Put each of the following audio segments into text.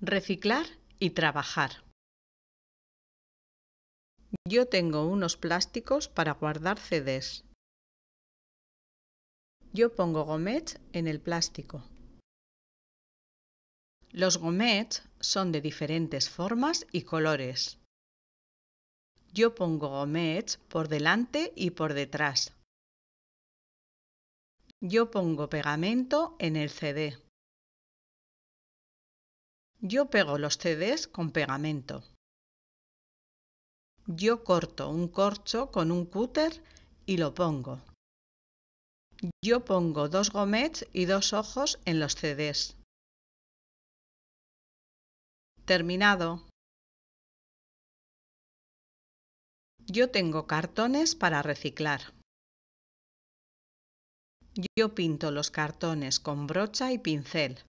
Reciclar y trabajar. Yo tengo unos plásticos para guardar CDs. Yo pongo gomets en el plástico. Los gomets son de diferentes formas y colores. Yo pongo gomets por delante y por detrás. Yo pongo pegamento en el CD. Yo pego los CDs con pegamento. Yo corto un corcho con un cúter y lo pongo. Yo pongo dos gomets y dos ojos en los CDs. Terminado. Yo tengo cartones para reciclar. Yo pinto los cartones con brocha y pincel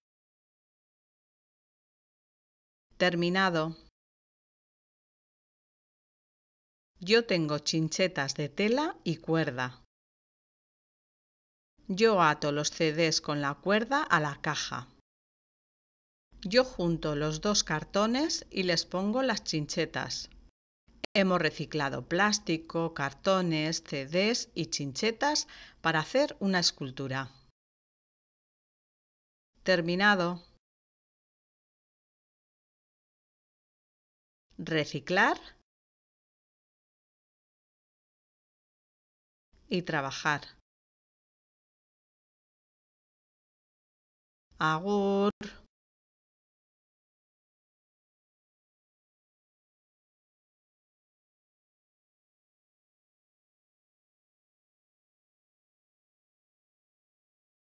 terminado. Yo tengo chinchetas de tela y cuerda. Yo ato los CDs con la cuerda a la caja. Yo junto los dos cartones y les pongo las chinchetas. Hemos reciclado plástico, cartones, CDs y chinchetas para hacer una escultura. Terminado. reciclar y trabajar. Agur.